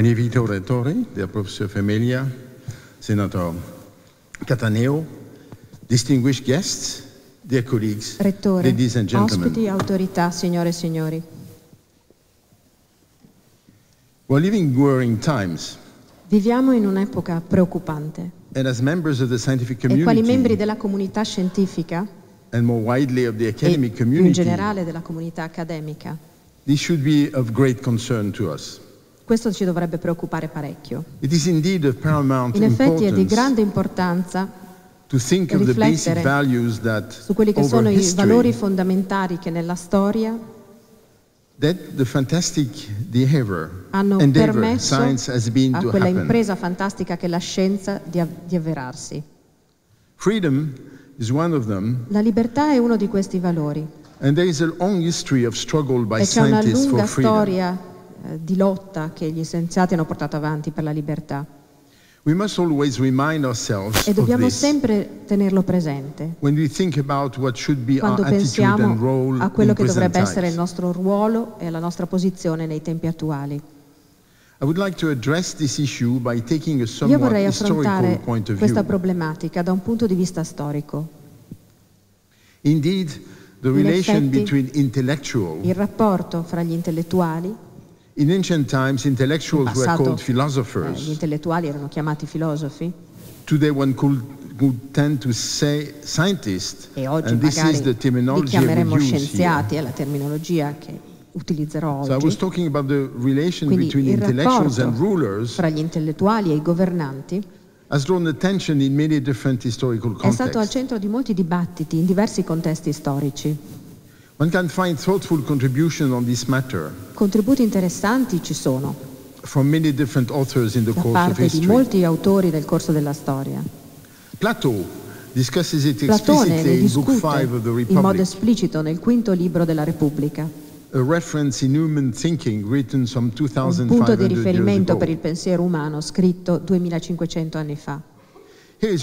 Magnifico retore del professor Femelia, Senator Cataneo, distinguished guests, dear colleagues, Rettore, ladies and gentlemen. ospiti, autorità, signore e signori. We're living worrying times. Viviamo in un'epoca preoccupante. e quali membri della comunità scientifica e in generale della comunità accademica, this should be of great concern to us. Questo ci dovrebbe preoccupare parecchio. In effetti è di grande importanza riflettere su quelli che sono i valori fondamentali che nella storia hanno permesso a quella impresa fantastica che è la scienza di, av- di avverarsi. La libertà è uno di questi valori. e c'è una lunga storia eh, di lotta che gli scienziati hanno portato avanti per la libertà. e dobbiamo sempre tenerlo presente quando pensiamo a quello che dovrebbe essere il nostro ruolo e la nostra posizione nei tempi attuali. Like Io vorrei affrontare questa problematica da un punto di vista storico. Indeed, In effetti, il rapporto fra gli intellettuali in times, passato, eh, gli intellettuali erano chiamati filosofi. Today one could, could tend to say scientist. E oggi and magari this is the terminology li chiameremmo scienziati, è la terminologia che utilizzerò so oggi. So Quindi il rapporto tra gli intellettuali e i governanti è stato al centro di molti dibattiti in diversi contesti storici. Contributi interessanti ci sono da parte di molti autori nel corso della storia. Plato Platone ne discute in modo esplicito nel quinto libro della Repubblica. Un punto di riferimento per il pensiero umano scritto 2500 anni fa. Ed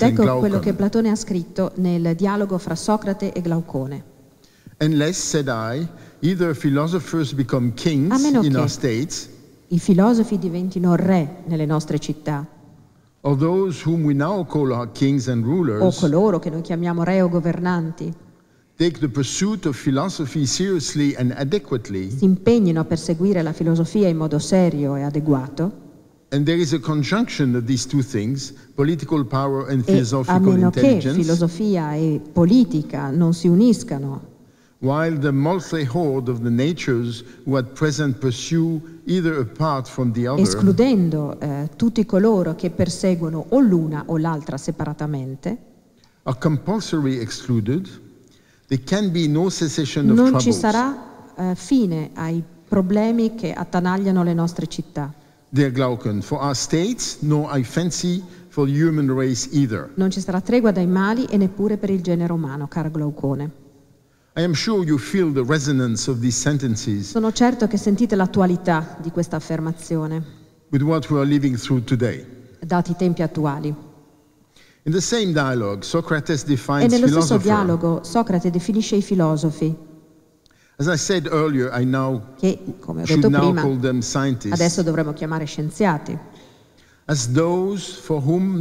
ecco quello che Platone ha scritto nel dialogo fra Socrate e Glaucone. Unless, said I, either philosophers become kings in our states, i filosofi diventino re nelle nostre città, or those whom we now call our kings and rulers, o coloro che noi chiamiamo re o governanti, take the pursuit of philosophy seriously and adequately, si impegnino a perseguire la filosofia in modo serio e adeguato, And there is a conjunction of these two things, political power and philosophical e a meno che filosofia e politica non si uniscano. While the multi-horde of the natures who at present pursue either apart from the other, escludendo eh, tutti coloro che perseguono o l'una o l'altra separatamente, are compulsory excluded, there can be no cessation of non ci sarà eh, fine ai problemi che attanagliano le nostre città dear Glaucon, for our states, no I fancy for the human race either. Non ci sarà tregua dai mali e neppure per il genere umano, caro Glaucone. I am sure you feel the resonance of these sentences Sono certo che sentite l'attualità di questa affermazione, with what we are living through today. dati i tempi attuali. In the same dialogue, Socrates E nello stesso dialogo Socrate definisce i filosofi Earlier, che, come ho detto prima, adesso dovremmo chiamare scienziati. e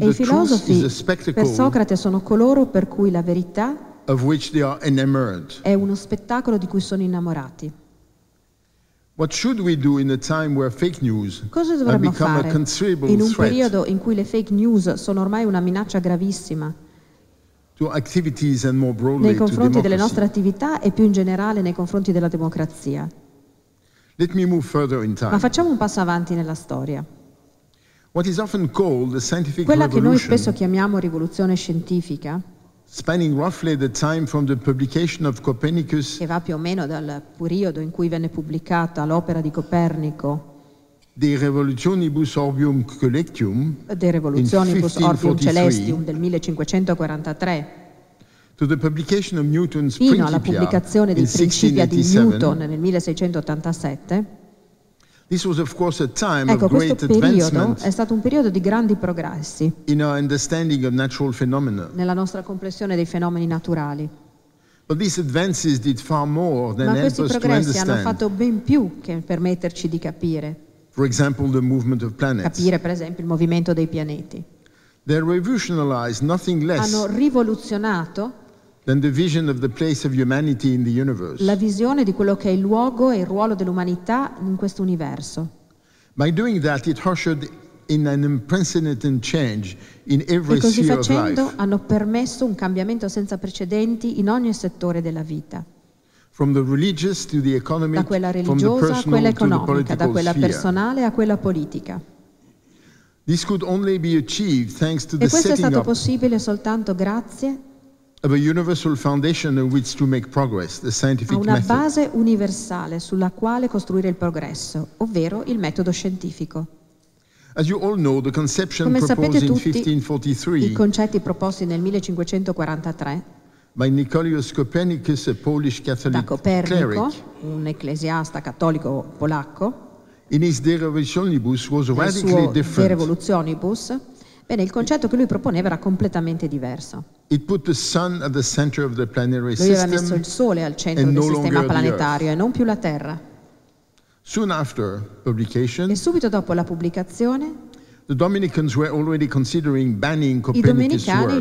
i filosofi per Socrate sono coloro per cui la verità è uno spettacolo di cui sono innamorati. Cosa dovremmo fare in un periodo in cui le fake news sono ormai una minaccia gravissima? nei confronti delle nostre attività e più in generale nei confronti della democrazia. Ma facciamo un passo avanti nella storia. Quella che noi spesso chiamiamo rivoluzione scientifica, che va più o meno dal periodo in cui venne pubblicata l'opera di Copernico De Revolutionibus Orbium Collectium eh, De Revolutionibus Orbium Celestium del 1543 fino alla pubblicazione dei Principia di Newton nel 1687 ecco, questo periodo è stato un periodo di grandi progressi nella nostra comprensione dei fenomeni naturali. Ma questi progressi hanno fatto ben più che permetterci di capire. For example, the movement of planets. Capire per esempio il movimento dei pianeti. They revolutionized nothing less Hanno rivoluzionato than the vision of the place of humanity in the universe. la visione di quello che è il luogo e il ruolo dell'umanità in questo universo. By doing that, it ushered in an unprecedented change in every E così facendo hanno permesso un cambiamento senza precedenti in ogni settore della vita da quella religiosa a quella economica, da quella personale a quella politica. e questo è stato possibile soltanto grazie a una base universale sulla quale costruire il progresso, ovvero il metodo scientifico. Come sapete tutti, i concetti proposti nel 1543 by Nicolaus Copernicus, a Polish Catholic da cleric. un ecclesiasta cattolico polacco. In his De Revolutionibus was radically suo De Revolutionibus, bene, il concetto che lui proponeva era completamente diverso. It put the sun at the center of the planetary Lui aveva messo il Sole al centro del no sistema planetario e non più la Terra. Soon after publication, E subito dopo la pubblicazione i domenicani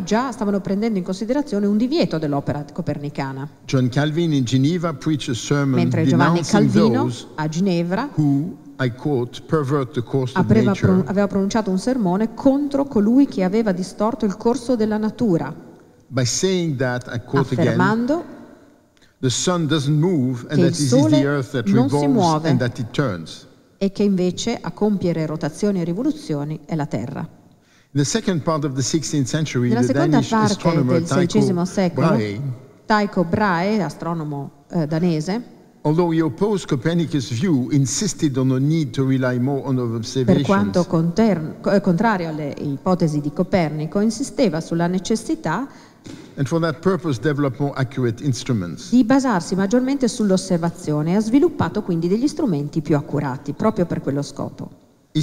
già stavano prendendo in considerazione un divieto dell'opera copernicana. John Calvin in Geneva, Mentre Giovanni Calvino a Ginevra who, quote, aveva, pro- aveva pronunciato un sermone contro colui che aveva distorto il corso della natura. That, affermando again, The sun doesn't move and that it is the earth that revolves and that it turns e che invece a compiere rotazioni e rivoluzioni è la Terra. Nella seconda parte del XVI secolo, Tycho Brahe, astronomo eh, danese, per quanto contrario alle ipotesi di Copernico, insisteva sulla necessità Purpose, di basarsi maggiormente sull'osservazione e ha sviluppato quindi degli strumenti più accurati proprio per quello scopo. E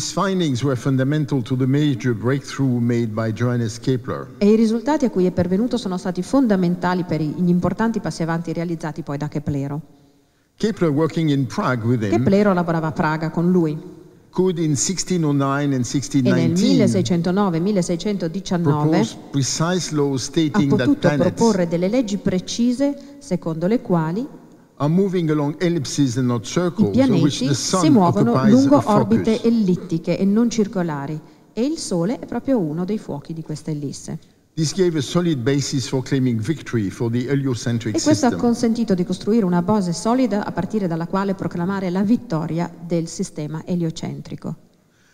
i risultati a cui è pervenuto sono stati fondamentali per gli importanti passi avanti realizzati poi da Keplero. Keplero, Keplero lavorava a Praga con lui could in 1609 and 1619 precise laws stating ha potuto that proporre delle leggi precise secondo le quali along and not circles, i pianeti si muovono lungo orbite ellittiche e non circolari e il Sole è proprio uno dei fuochi di questa ellisse. E questo ha consentito di costruire una base solida a partire dalla quale proclamare la vittoria del sistema eliocentrico.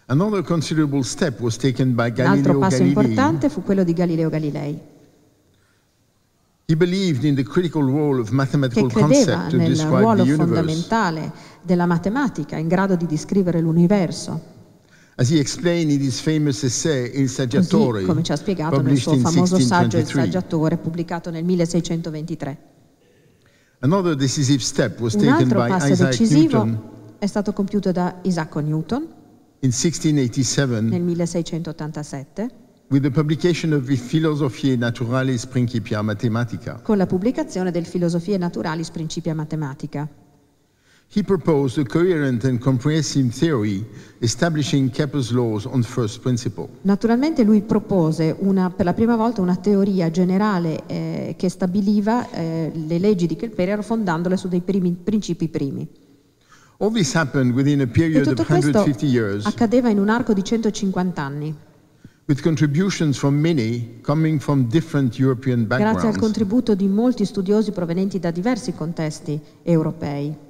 Un altro passo importante fu quello di Galileo Galilei. He believed in the critical role of mathematical che credeva nel ruolo fondamentale della matematica in grado di descrivere l'universo. As he explained in his famous essay Il saggiatore, come ci ha spiegato nel suo famoso saggio Il saggiatore pubblicato nel 1623. Another decisive step was Un taken altro by passo Isaac decisivo Newton è stato compiuto da Isacco Newton in 1687 nel 1687 with the of Naturalis con la pubblicazione del Philosophiae Naturalis Principia Mathematica. He proposed a coherent and comprehensive theory establishing Kepler's laws on first principle. Naturalmente lui propose una, per la prima volta una teoria generale eh, che stabiliva eh, le leggi di Kepler fondandole su dei primi, principi primi. All this happened within a period of 150 years. Accadeva in un arco di 150 anni. With contributions from many coming from different European backgrounds. Grazie al contributo di molti studiosi provenienti da diversi contesti europei.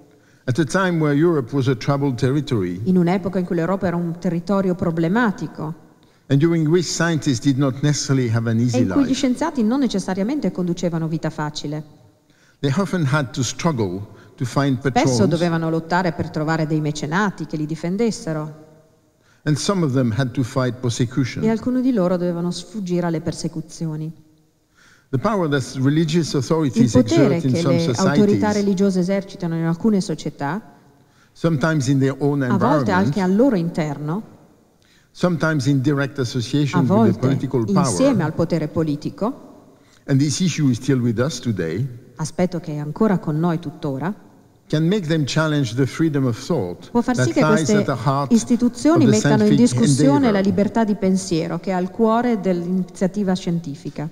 In un'epoca in cui l'Europa era un territorio problematico. And during which scientists did not necessarily have an easy e in cui gli scienziati non necessariamente conducevano vita facile. They often had to struggle to find patrons. Spesso dovevano lottare per trovare dei mecenati che li difendessero. And some of them had to fight E alcuni di loro dovevano sfuggire alle persecuzioni. Il potere che le autorità religiose esercitano in alcune società, a volte anche al loro interno, a volte insieme al potere politico, aspetto che è ancora con noi tuttora, può far sì che queste istituzioni mettano in discussione la libertà di pensiero che è al cuore dell'iniziativa scientifica.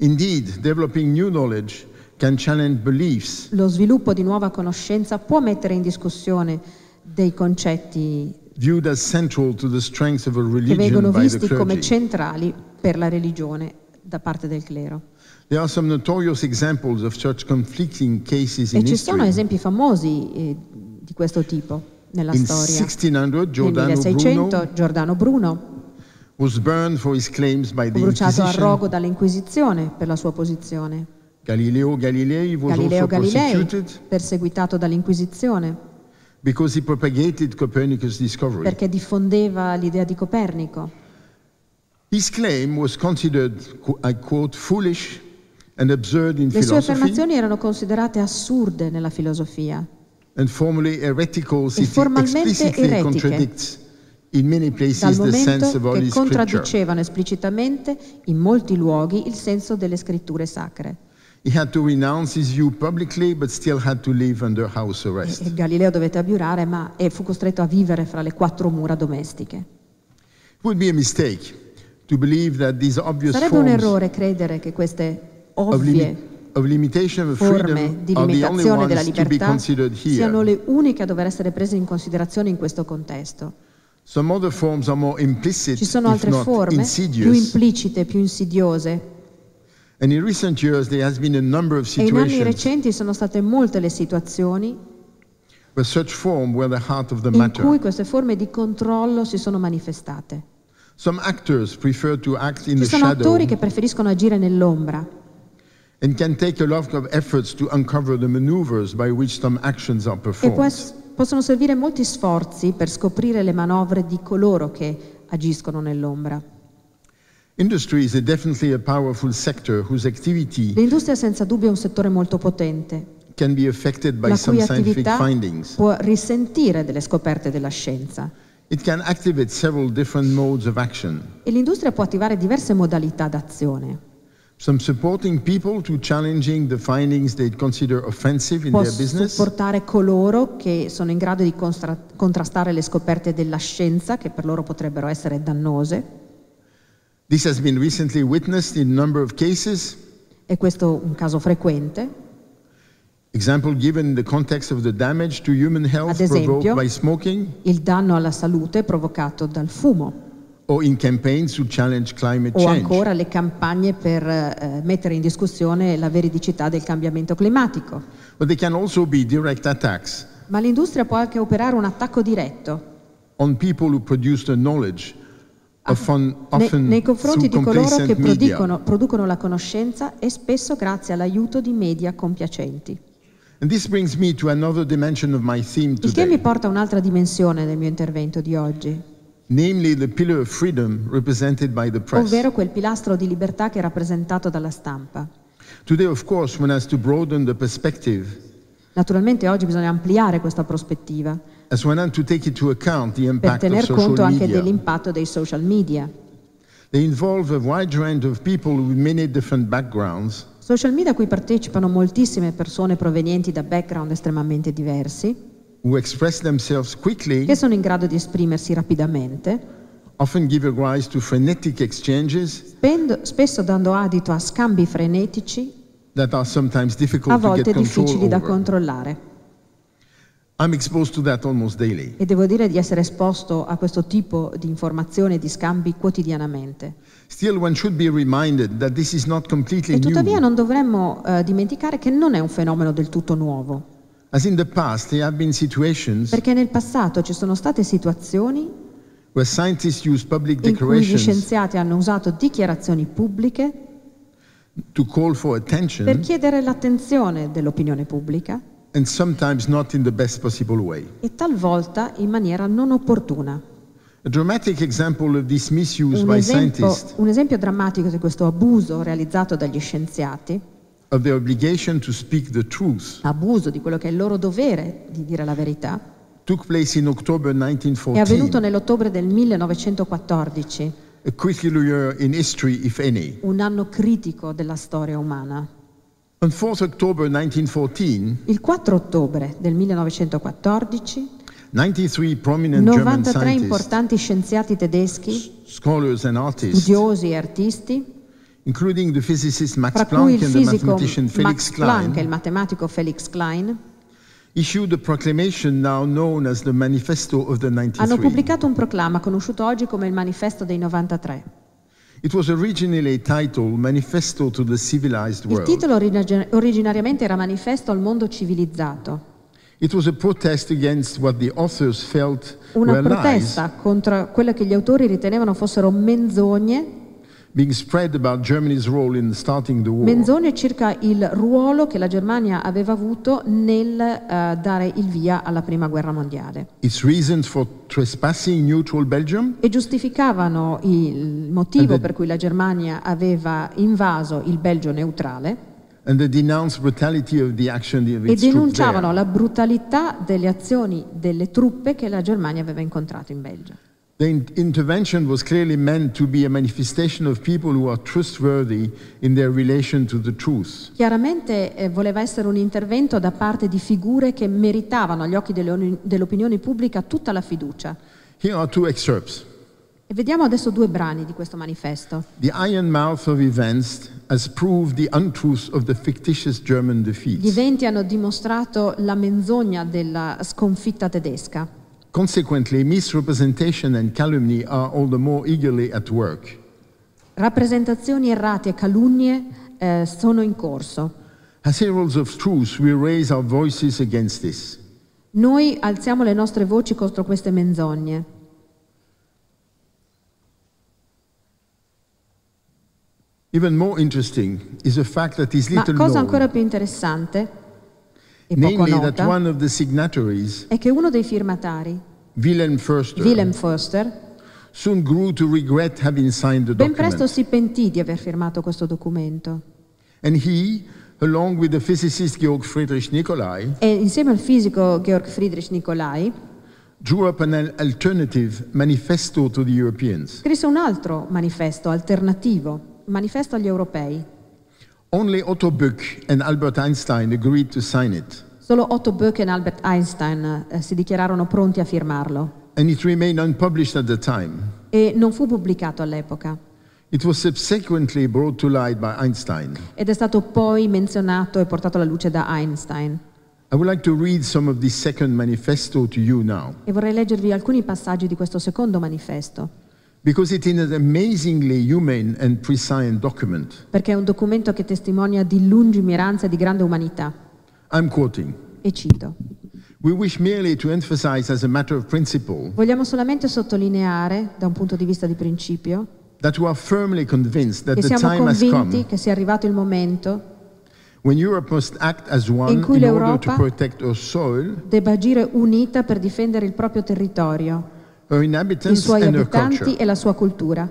Indeed, developing new knowledge can challenge beliefs. Lo sviluppo di nuova conoscenza può mettere in discussione dei concetti viewed as central to the strength of a religion che vengono visti come centrali per la religione da parte del clero. There are some notorious examples of such conflicting cases e ci history. sono esempi famosi eh, di questo tipo nella in storia. 1600, Giordano Nel 1600 Bruno, Giordano Bruno Fu bruciato a rogo dall'Inquisizione per la sua posizione. Galileo Galilei, Galileo Galilei perseguitato dall'Inquisizione. Perché diffondeva l'idea di Copernico. Quote, Le sue affermazioni erano considerate assurde nella filosofia. e formalmente eretiche dal momento che contraddicevano esplicitamente in molti luoghi il senso delle scritture sacre. Galileo dovette abiurare ma fu costretto a vivere fra le quattro mura domestiche. Sarebbe un errore credere che queste ovvie of limitation of forme di limitazione della libertà siano le uniche a dover essere prese in considerazione in questo contesto. Implicit, Ci sono altre forme più implicite, più insidiose. And in recent years, there has been a number of e in anni recenti sono state molte le situazioni in cui queste forme di controllo si sono manifestate. Ci sono attori che preferiscono agire nell'ombra e può possono servire molti sforzi per scoprire le manovre di coloro che agiscono nell'ombra. L'industria è senza dubbio un settore molto potente. Can be affected by some scientific findings. Può risentire delle scoperte della scienza. It can activate several different modes of action. E l'industria può attivare diverse modalità d'azione. Some supporting people to challenging the findings they consider offensive in their business. supportare coloro che sono in grado di contrastare le scoperte della scienza che per loro potrebbero essere dannose. This has been recently witnessed in a number of cases. E questo è un caso frequente. Example given in the context of the damage to human health Ad esempio, provoked by smoking. il danno alla salute provocato dal fumo o in campaign su challenge climate change. O ancora le campagne per eh, mettere in discussione la veridicità del cambiamento climatico. Ma l'industria può anche operare un attacco diretto. On people who produce the knowledge ah, Often, often nei, nei, confronti di coloro che producono, producono, la conoscenza e spesso grazie all'aiuto di media compiacenti. Me Il che mi porta a un'altra dimensione del mio intervento di oggi namely the pillar of freedom represented by the press. ovvero quel pilastro di libertà che è rappresentato dalla stampa. Today, of course, one has to broaden the perspective Naturalmente oggi bisogna ampliare questa prospettiva as one has to take into account the per impact of tener conto social anche media. dell'impatto dei social media. They involve a wide range of people with many different backgrounds, Social media a cui partecipano moltissime persone provenienti da background estremamente diversi quickly, che sono in grado di esprimersi rapidamente, spendo, spesso dando adito a scambi frenetici a volte difficili da controllare. E devo dire di essere esposto a questo tipo di informazioni e di scambi quotidianamente. e tuttavia non dovremmo uh, dimenticare che non è un fenomeno del tutto nuovo. Perché nel passato ci sono state situazioni in cui gli scienziati hanno usato dichiarazioni pubbliche per chiedere l'attenzione dell'opinione pubblica e talvolta in maniera non opportuna. Un esempio, un esempio drammatico di questo abuso realizzato dagli scienziati abuso di quello che è il loro dovere di dire la verità, è avvenuto nell'ottobre del 1914. History, any, un anno critico della storia umana. il 4 ottobre del 1914, 93, 93 importanti scienziati tedeschi, artists, studiosi e artisti, tra cui il fisico Max Planck e il matematico Felix Klein, hanno pubblicato un proclama conosciuto oggi come il Manifesto dei 93. Il titolo originariamente era Manifesto al mondo civilizzato. Una protesta contro quello che gli autori ritenevano fossero menzogne Menzone circa il ruolo che la Germania aveva avuto nel uh, dare il via alla prima guerra mondiale. E giustificavano il motivo per cui la Germania aveva invaso il Belgio neutrale. e denunciavano la brutalità delle azioni delle truppe che la Germania aveva incontrato in Belgio. The in intervention was clearly meant to be a manifestation of people who are trustworthy in their relation to the truth. Chiaramente eh, voleva essere un intervento da parte di figure che meritavano agli occhi dell'opinione dell pubblica tutta la fiducia. Here are two excerpts. E vediamo adesso due brani di questo manifesto. The iron mouth of events has proved the untruth of the fictitious German defeat. Gli eventi hanno dimostrato la menzogna della sconfitta tedesca. Consequently, misrepresentation and calumny are all the more eagerly at work. Rappresentazioni errate e calunnie eh, sono in corso. As heralds of truth, we raise our voices against this. Noi alziamo le nostre voci contro queste menzogne. Even more interesting is the fact that is little Ma cosa ancora più interessante e namely è che uno dei firmatari, Wilhelm Förster, Willem Förster soon grew to regret having signed the ben presto si pentì di aver firmato questo documento. And he, along with the physicist Georg Friedrich Nicolai, e insieme al fisico Georg Friedrich Nicolai, drew up an alternative manifesto to the Europeans. Scrisse un altro manifesto alternativo, manifesto agli europei. Only Otto Bück and Albert Einstein agreed to sign it. Solo Otto Böck e Albert Einstein eh, si dichiararono pronti a firmarlo. And it remained unpublished at the time. E non fu pubblicato all'epoca. It was subsequently brought to light by Einstein. Ed è stato poi menzionato e portato alla luce da Einstein. I would like to read some of this second manifesto to you now. E vorrei leggervi alcuni passaggi di questo secondo manifesto. Perché è un documento che testimonia di lungimiranza e di grande umanità. E cito. Vogliamo solamente sottolineare, da un punto di vista di principio, che siamo convinti che sia arrivato il momento in cui l'Europa debba agire unita per difendere il proprio territorio i suoi abitanti e la sua cultura.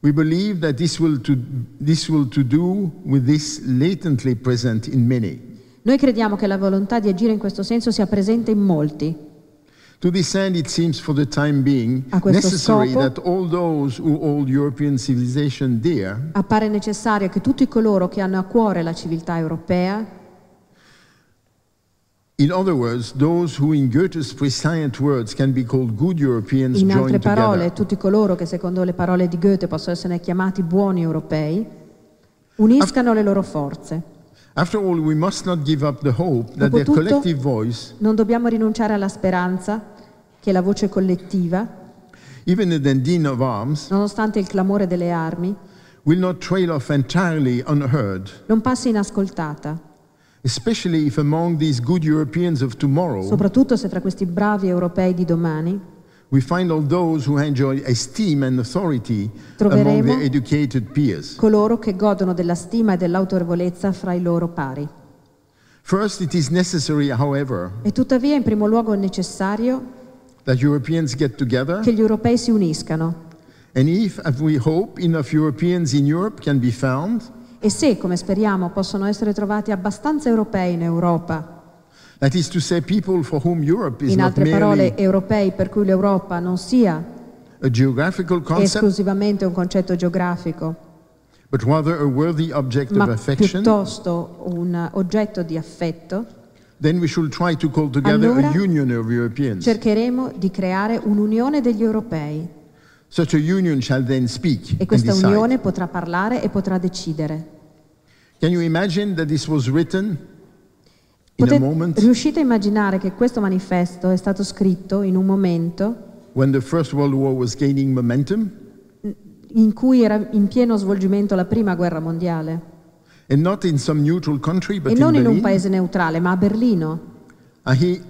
We believe that this will, to, this will to do with this latently present in many. Noi crediamo che la volontà di agire in questo senso sia presente in molti. To this end it seems for the time being necessary scopo, that all those who hold European civilization dear appare necessario che tutti coloro che hanno a cuore la civiltà europea in altre parole, tutti coloro che secondo le parole di Goethe possono essere chiamati buoni europei, uniscano le loro forze. After all, we must not give up the hope that their collective voice Non dobbiamo rinunciare alla speranza che la voce collettiva even the din of arms nonostante il clamore delle armi will not trail off entirely unheard. Non passi inascoltata. Soprattutto se tra questi bravi europei di domani we find all those who enjoy esteem and authority among their educated peers. coloro che godono della stima e dell'autorevolezza fra i loro pari. First, it is necessary, however, e tuttavia in primo luogo è necessario that Europeans get together, che gli europei si uniscano. And if, as we hope, enough Europeans in Europe can be found, e se, come speriamo, possono essere trovati abbastanza europei in Europa Say, in altre parole, europei per cui l'Europa non sia concept, esclusivamente un concetto geografico, ma piuttosto un oggetto di affetto, allora cercheremo di creare un'unione degli europei. Such a union shall then speak e questa and unione potrà parlare e potrà decidere. Can you imagine that this was written Potete, in a moment? Riuscite a immaginare che questo manifesto è stato scritto in un momento when the First World War was gaining momentum? in cui era in pieno svolgimento la prima guerra mondiale. Country, e non in, in un paese neutrale, ma a Berlino. Uh, he,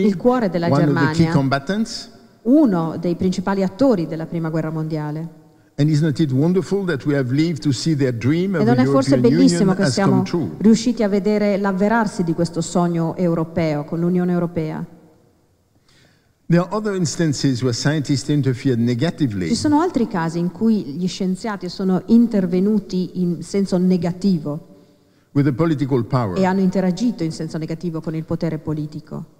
il cuore della Germania, uno dei principali attori della Prima Guerra Mondiale. And isn't it wonderful that we have lived to see their dream of e non è forse bellissimo che siamo riusciti a vedere l'avverarsi di questo sogno europeo con l'Unione Europea? Ci sono altri casi in cui gli scienziati sono intervenuti in senso negativo e hanno interagito in senso negativo con il potere politico.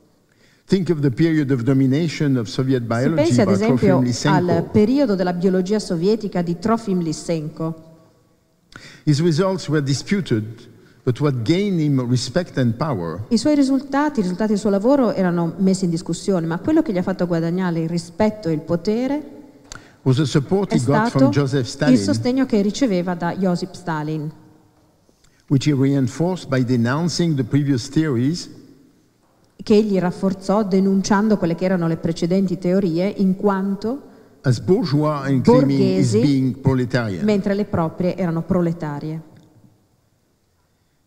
Think of the period of domination of Soviet biology si pensi ad esempio al periodo della biologia sovietica di Trofim Lysenko. I suoi risultati, i risultati del suo lavoro erano messi in discussione, ma quello che gli ha fatto guadagnare il rispetto e il potere was the support è stato il sostegno che riceveva da Joseph Stalin which he reinforced by denouncing the previous theories, che egli rafforzò denunciando quelle che erano le precedenti teorie in quanto as bourgeois and claiming is being proletarian. mentre le proprie erano proletarie.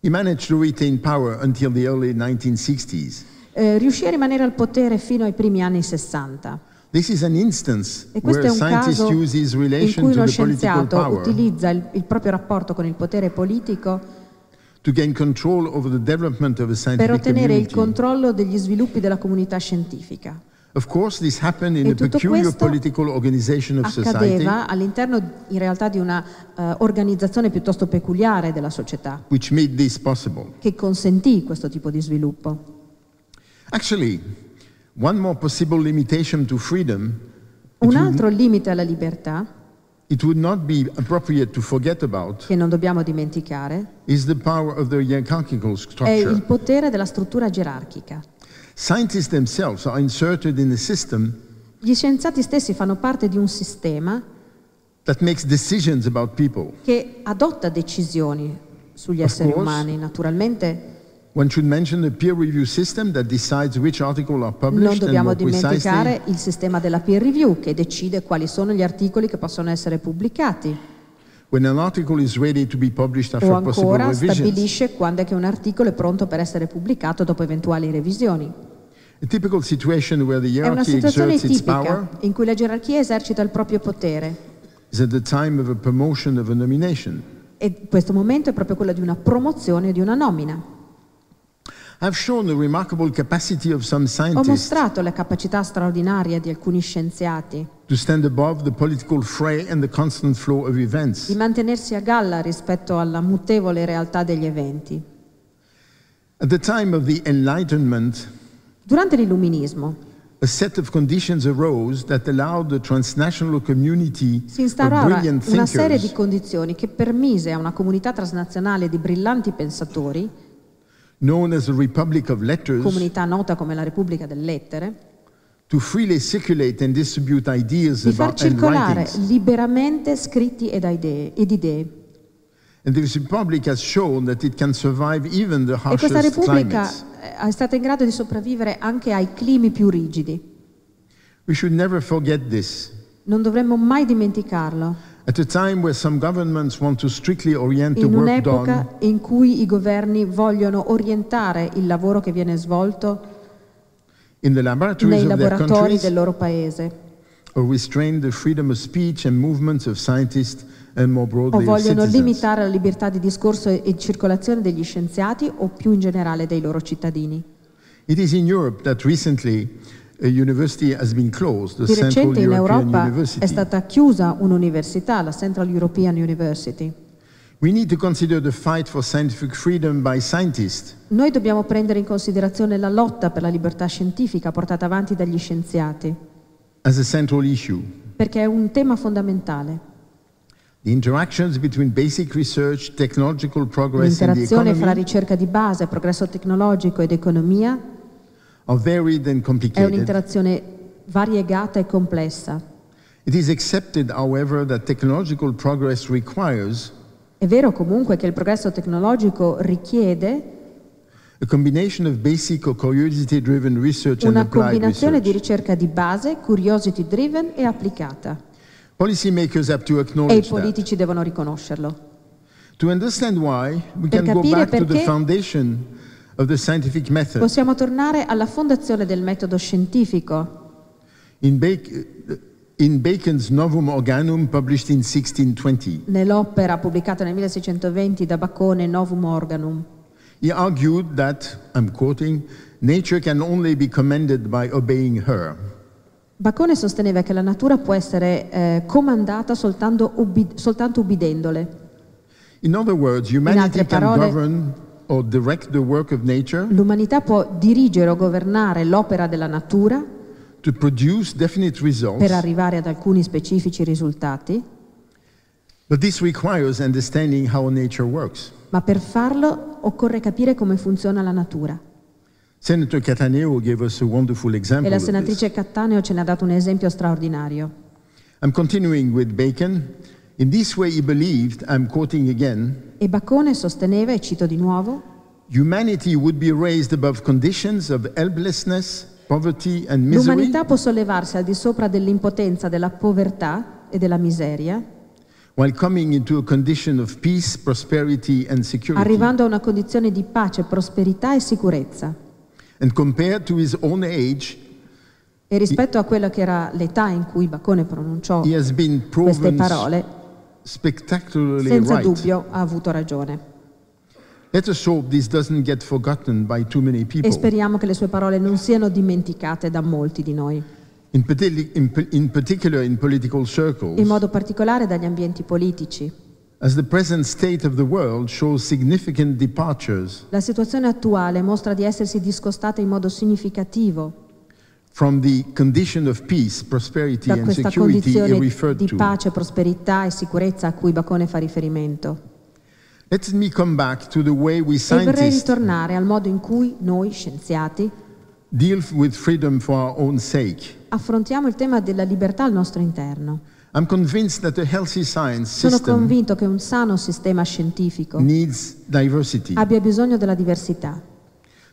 He managed to retain power until the early 1960s. Eh, riuscì a rimanere al potere fino ai primi anni 60. This is an instance e questo è un caso in cui uno scienziato utilizza il, il proprio rapporto con il potere politico per ottenere il controllo degli sviluppi della comunità scientifica. Of course, this happened in a peculiar political organization of society. all'interno in realtà di una uh, organizzazione piuttosto peculiare della società. Which made this possible. Che consentì questo tipo di sviluppo. Actually, one more possible limitation to freedom. Un altro limite alla libertà che non dobbiamo dimenticare è il potere della struttura gerarchica. Gli scienziati stessi fanno parte di un sistema che adotta decisioni sugli esseri umani, naturalmente non dobbiamo dimenticare il sistema della peer review che decide quali sono gli articoli che possono essere pubblicati. When an article is ready to be published after o ancora stabilisce quando è che un articolo è pronto per essere pubblicato dopo eventuali revisioni. è una situazione tipica in cui la gerarchia esercita il proprio potere. E questo momento è proprio quello di una promozione o di una nomina. Ho mostrato la capacità straordinaria di alcuni scienziati di mantenersi a galla rispetto alla mutevole realtà degli eventi. Durante l'illuminismo, a set of conditions arose that allowed the transnational community si instaurò una serie di condizioni che permise a una comunità transnazionale di brillanti pensatori letters, comunità nota come la Repubblica delle Lettere, to freely circulate and distribute ideas di far circolare liberamente scritti ed idee. Ed idee. And this republic has shown that it can survive even the harshest e questa Repubblica climates. Eh, è stata in grado di sopravvivere anche ai climi più rigidi. Non dovremmo mai dimenticarlo. In un'epoca in cui i governi vogliono orientare il lavoro che viene svolto nei laboratori del loro paese o vogliono limitare la libertà di discorso e circolazione degli scienziati o più in generale dei loro cittadini. It is in Europe that recently di recente in Europa è stata chiusa un'università, la Central European University. Noi dobbiamo prendere in considerazione la lotta per la libertà scientifica portata avanti dagli scienziati. Perché è un tema fondamentale. L'interazione fra ricerca di base, progresso tecnologico ed economia è un'interazione variegata e complessa. Accepted, however, requires, È vero comunque che il progresso tecnologico richiede una combinazione di ricerca di base, curiosity driven e applicata. e i politici that. devono riconoscerlo. Why, per capire perché Possiamo tornare alla fondazione del metodo scientifico. In In Bacon's Novum Organum, published in 1620, nell'opera pubblicata nel 1620 da Bacone, Novum Organum, he argued that, I'm quoting, nature can only be commended by obeying her. Bacone sosteneva che la natura può essere eh, comandata soltanto, ubbi- soltanto ubbidendole. In, words, In altre parole, l'umanità può dirigere o governare l'opera della natura per arrivare ad alcuni specifici risultati. Ma per farlo occorre capire come funziona la natura. Senator Cattaneo gave us a wonderful example e la senatrice Cattaneo ce ne ha dato un esempio straordinario. I'm continuing with Bacon. In this way he believed, I'm quoting again, e Bacone sosteneva, e cito di nuovo, humanity would be raised above conditions of helplessness, poverty and misery. L'umanità può sollevarsi al di sopra dell'impotenza, della povertà e della miseria, while coming into a condition of peace, prosperity and security. arrivando a una condizione di pace, prosperità e sicurezza. And compared to his own age, E rispetto a quella che era l'età in cui Bacone pronunciò queste parole, spectacularly Senza right. dubbio ha avuto ragione. E speriamo che le sue parole non siano dimenticate da molti di noi. In, in, in, circles, in modo particolare dagli ambienti politici. La situazione attuale mostra di essersi discostata in modo significativo From the condition of peace, prosperity da and questa he condizione referred di pace, prosperità e sicurezza a cui Bacone fa riferimento. Let me come back to the way we E vorrei ritornare al modo in cui noi scienziati deal with for our own sake. affrontiamo il tema della libertà al nostro interno. I'm convinced that a healthy science Sono convinto che un sano sistema scientifico needs diversity. abbia bisogno della diversità.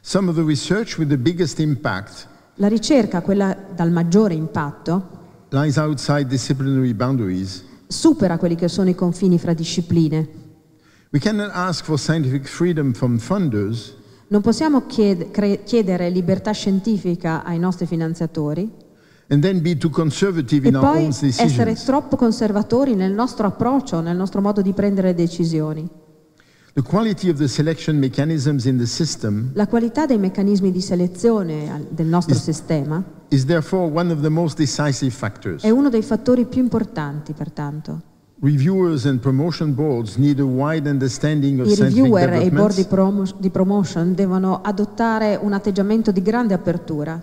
Some of the research with the biggest impact la ricerca, quella dal maggiore impatto, supera quelli che sono i confini fra discipline. Funders, non possiamo chied- chiedere libertà scientifica ai nostri finanziatori e poi essere troppo conservatori nel nostro approccio, nel nostro modo di prendere decisioni. La qualità dei meccanismi di selezione del nostro is, sistema is è uno dei fattori più importanti, pertanto. Reviewers and promotion boards need a wide understanding of I reviewer e i board di, promo di, promotion devono adottare un atteggiamento di grande apertura.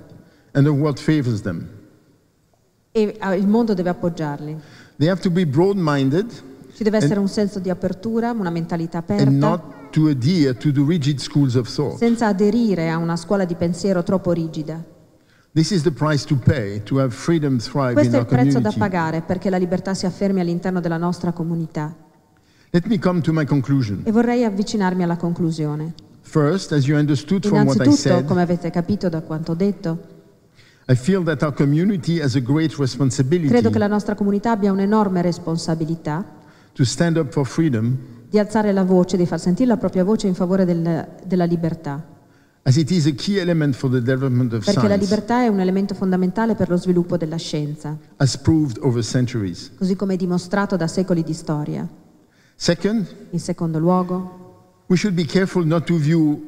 E ah, il mondo deve appoggiarli. They have to be broad-minded. Ci deve essere un senso di apertura, una mentalità aperta. To to senza aderire a una scuola di pensiero troppo rigida. This is the price to pay to have Questo in è il prezzo community. da pagare perché la libertà si affermi all'interno della nostra comunità. E vorrei avvicinarmi alla conclusione. First, as you understood from what I said, come avete capito da quanto ho detto, Credo che la nostra comunità abbia un'enorme responsabilità to stand up for freedom di alzare la voce, di far sentire la propria voce in favore del, della libertà. As it is a key element for the development of Perché la libertà è un elemento fondamentale per lo sviluppo della scienza, as proved over centuries. così come è dimostrato da secoli di storia. Second, In secondo luogo, we should be careful not to view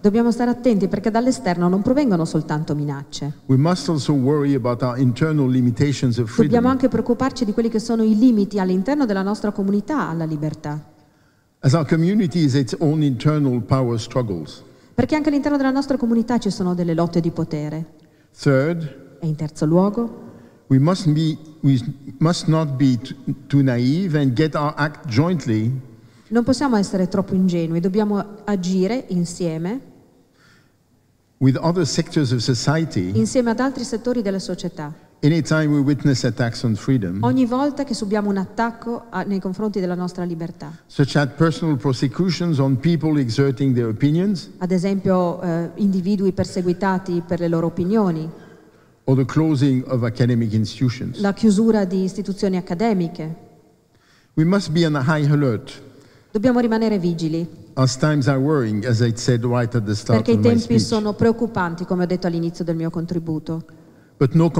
Dobbiamo stare attenti perché dall'esterno non provengono soltanto minacce. Dobbiamo anche preoccuparci di quelli che sono i limiti all'interno della nostra comunità alla libertà. Perché anche all'interno della nostra comunità ci sono delle lotte di potere. Third, e in terzo luogo, we must, be, we must not be too naive and get our act jointly non possiamo essere troppo ingenui, dobbiamo agire insieme. Society, insieme ad altri settori della società. Freedom, ogni volta che subiamo un attacco a, nei confronti della nostra libertà. Opinions, ad esempio eh, individui perseguitati per le loro opinioni. La chiusura di istituzioni accademiche. We must be on high alert. Dobbiamo rimanere vigili. Worrying, right Perché i tempi sono preoccupanti, come ho detto all'inizio del mio contributo. No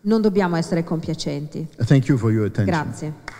non dobbiamo essere compiacenti. Grazie.